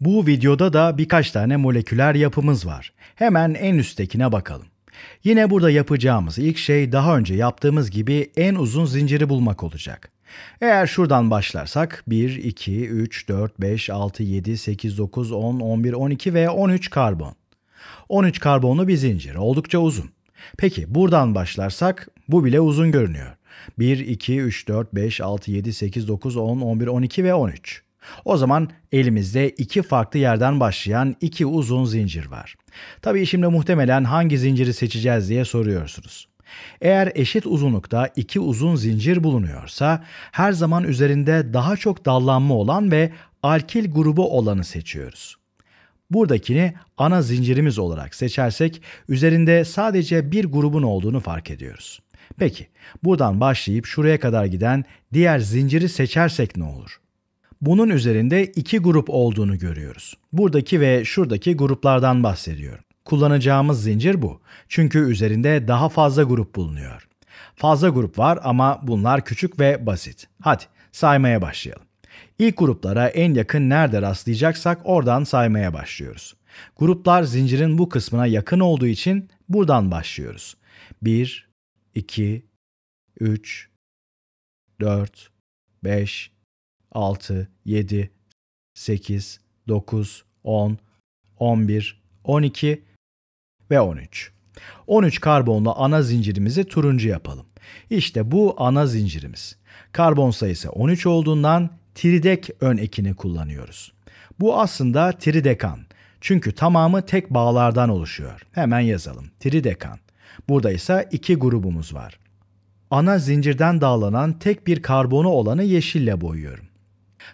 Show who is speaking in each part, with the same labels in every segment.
Speaker 1: Bu videoda da birkaç tane moleküler yapımız var. Hemen en üsttekine bakalım. Yine burada yapacağımız ilk şey daha önce yaptığımız gibi en uzun zinciri bulmak olacak. Eğer şuradan başlarsak 1, 2, 3, 4, 5, 6, 7, 8, 9, 10, 11, 12 ve 13 karbon. 13 karbonlu bir zincir. Oldukça uzun. Peki buradan başlarsak bu bile uzun görünüyor. 1, 2, 3, 4, 5, 6, 7, 8, 9, 10, 11, 12 ve 13. O zaman elimizde iki farklı yerden başlayan iki uzun zincir var. Tabii şimdi muhtemelen hangi zinciri seçeceğiz diye soruyorsunuz. Eğer eşit uzunlukta iki uzun zincir bulunuyorsa her zaman üzerinde daha çok dallanma olan ve alkil grubu olanı seçiyoruz. Buradakini ana zincirimiz olarak seçersek üzerinde sadece bir grubun olduğunu fark ediyoruz. Peki buradan başlayıp şuraya kadar giden diğer zinciri seçersek ne olur? bunun üzerinde iki grup olduğunu görüyoruz. Buradaki ve şuradaki gruplardan bahsediyorum. Kullanacağımız zincir bu. Çünkü üzerinde daha fazla grup bulunuyor. Fazla grup var ama bunlar küçük ve basit. Hadi saymaya başlayalım. İlk gruplara en yakın nerede rastlayacaksak oradan saymaya başlıyoruz. Gruplar zincirin bu kısmına yakın olduğu için buradan başlıyoruz. 1, 2, 3, 4, 5, 6, 7, 8, 9, 10, 11, 12 ve 13. 13 karbonlu ana zincirimizi turuncu yapalım. İşte bu ana zincirimiz. Karbon sayısı 13 olduğundan tridek ön ekini kullanıyoruz. Bu aslında tridekan. Çünkü tamamı tek bağlardan oluşuyor. Hemen yazalım. Tridekan. Burada ise iki grubumuz var. Ana zincirden dağlanan tek bir karbonu olanı yeşille boyuyorum.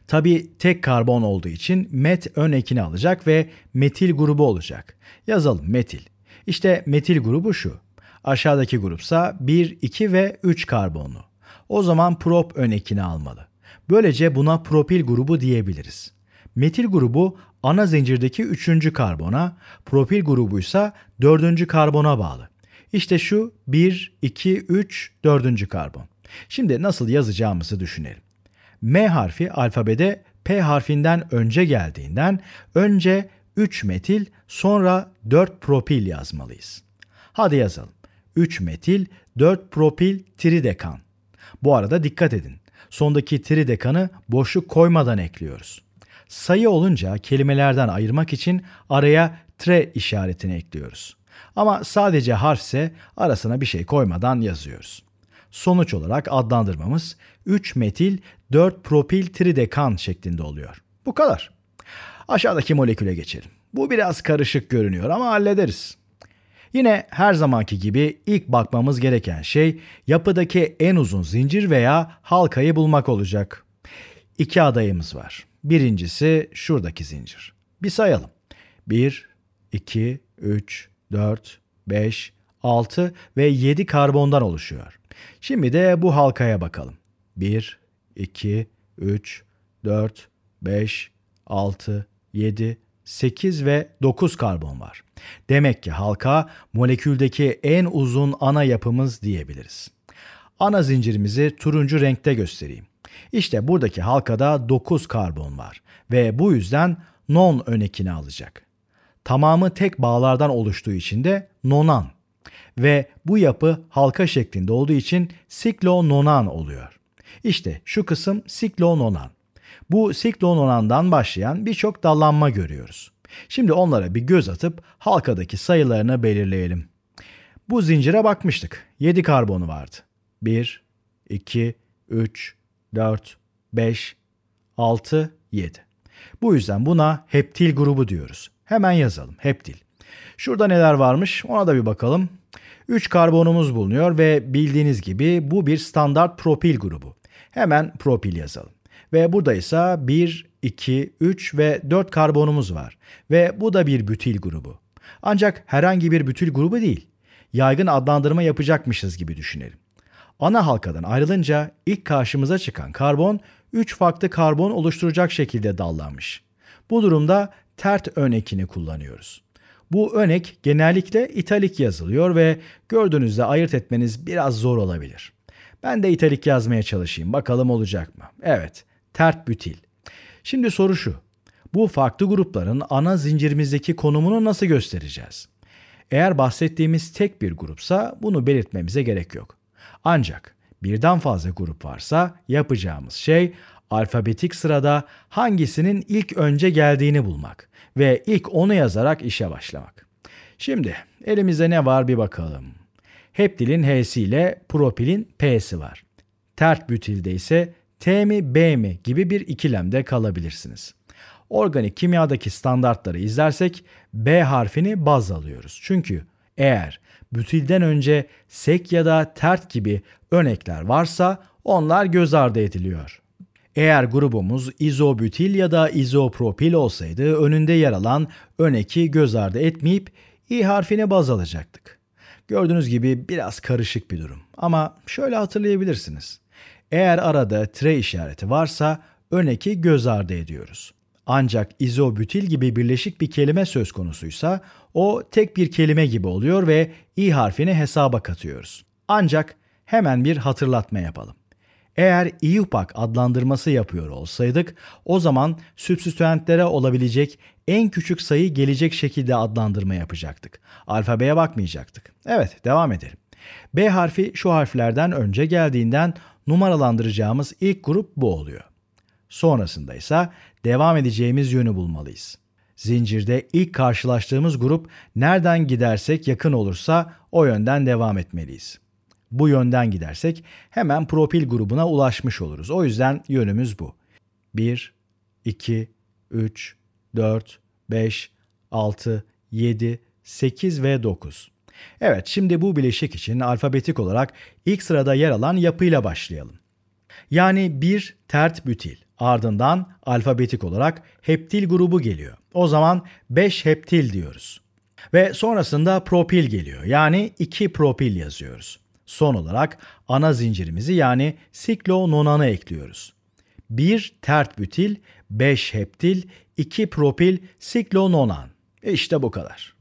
Speaker 1: Tabi tek karbon olduğu için met ön ekini alacak ve metil grubu olacak. Yazalım metil. İşte metil grubu şu. Aşağıdaki grupsa 1, 2 ve 3 karbonlu. O zaman prop ön ekini almalı. Böylece buna propil grubu diyebiliriz. Metil grubu ana zincirdeki 3. karbona, propil grubuysa 4. karbona bağlı. İşte şu 1, 2, 3, 4. karbon. Şimdi nasıl yazacağımızı düşünelim. M harfi alfabede P harfinden önce geldiğinden önce 3 metil sonra 4 propil yazmalıyız. Hadi yazalım. 3 metil 4 propil tridekan. Bu arada dikkat edin. Sondaki tridekanı boşluk koymadan ekliyoruz. Sayı olunca kelimelerden ayırmak için araya tre işaretini ekliyoruz. Ama sadece harfse arasına bir şey koymadan yazıyoruz sonuç olarak adlandırmamız 3 metil 4 propil tridekan şeklinde oluyor. Bu kadar. Aşağıdaki moleküle geçelim. Bu biraz karışık görünüyor ama hallederiz. Yine her zamanki gibi ilk bakmamız gereken şey yapıdaki en uzun zincir veya halkayı bulmak olacak. İki adayımız var. Birincisi şuradaki zincir. Bir sayalım. 1, 2, 3, 4, 5, 6 ve 7 karbondan oluşuyor. Şimdi de bu halkaya bakalım. 1, 2, 3, 4, 5, 6, 7, 8 ve 9 karbon var. Demek ki halka moleküldeki en uzun ana yapımız diyebiliriz. Ana zincirimizi turuncu renkte göstereyim. İşte buradaki halkada 9 karbon var ve bu yüzden non önekini alacak. Tamamı tek bağlardan oluştuğu için de nonan ve bu yapı halka şeklinde olduğu için siklononan oluyor. İşte şu kısım siklononan. Bu siklononandan başlayan birçok dallanma görüyoruz. Şimdi onlara bir göz atıp halkadaki sayılarını belirleyelim. Bu zincire bakmıştık. 7 karbonu vardı. 1, 2, 3, 4, 5, 6, 7. Bu yüzden buna heptil grubu diyoruz. Hemen yazalım. Heptil. Şurada neler varmış ona da bir bakalım. 3 karbonumuz bulunuyor ve bildiğiniz gibi bu bir standart propil grubu. Hemen propil yazalım. Ve burada ise 1, 2, 3 ve 4 karbonumuz var. Ve bu da bir bütil grubu. Ancak herhangi bir bütül grubu değil. Yaygın adlandırma yapacakmışız gibi düşünelim. Ana halkadan ayrılınca ilk karşımıza çıkan karbon 3 farklı karbon oluşturacak şekilde dallanmış. Bu durumda tert ön ekini kullanıyoruz. Bu örnek genellikle italik yazılıyor ve gördüğünüzde ayırt etmeniz biraz zor olabilir. Ben de italik yazmaya çalışayım. Bakalım olacak mı? Evet. Tert bütil. Şimdi soru şu. Bu farklı grupların ana zincirimizdeki konumunu nasıl göstereceğiz? Eğer bahsettiğimiz tek bir grupsa bunu belirtmemize gerek yok. Ancak birden fazla grup varsa yapacağımız şey alfabetik sırada hangisinin ilk önce geldiğini bulmak ve ilk onu yazarak işe başlamak. Şimdi elimizde ne var bir bakalım. Heptilin H'si ile propilin P'si var. Tert bütilde ise T mi B mi gibi bir ikilemde kalabilirsiniz. Organik kimyadaki standartları izlersek B harfini baz alıyoruz. Çünkü eğer bütilden önce sek ya da tert gibi örnekler varsa onlar göz ardı ediliyor. Eğer grubumuz izobütil ya da izopropil olsaydı önünde yer alan ön eki göz ardı etmeyip i harfine baz alacaktık. Gördüğünüz gibi biraz karışık bir durum ama şöyle hatırlayabilirsiniz. Eğer arada tre işareti varsa ön eki göz ardı ediyoruz. Ancak izobütil gibi birleşik bir kelime söz konusuysa o tek bir kelime gibi oluyor ve i harfini hesaba katıyoruz. Ancak hemen bir hatırlatma yapalım. Eğer IUPAC e adlandırması yapıyor olsaydık o zaman sübsistüentlere olabilecek en küçük sayı gelecek şekilde adlandırma yapacaktık. Alfabeye bakmayacaktık. Evet devam edelim. B harfi şu harflerden önce geldiğinden numaralandıracağımız ilk grup bu oluyor. Sonrasında ise devam edeceğimiz yönü bulmalıyız. Zincirde ilk karşılaştığımız grup nereden gidersek yakın olursa o yönden devam etmeliyiz bu yönden gidersek hemen propil grubuna ulaşmış oluruz. O yüzden yönümüz bu. 1, 2, 3, 4, 5, 6, 7, 8 ve 9. Evet şimdi bu bileşik için alfabetik olarak ilk sırada yer alan yapıyla başlayalım. Yani 1 tert bütil ardından alfabetik olarak heptil grubu geliyor. O zaman 5 heptil diyoruz. Ve sonrasında propil geliyor yani 2 propil yazıyoruz. Son olarak ana zincirimizi yani siklononanı ekliyoruz. 1 tert bütil, 5 heptil, 2 propil siklononan. İşte bu kadar.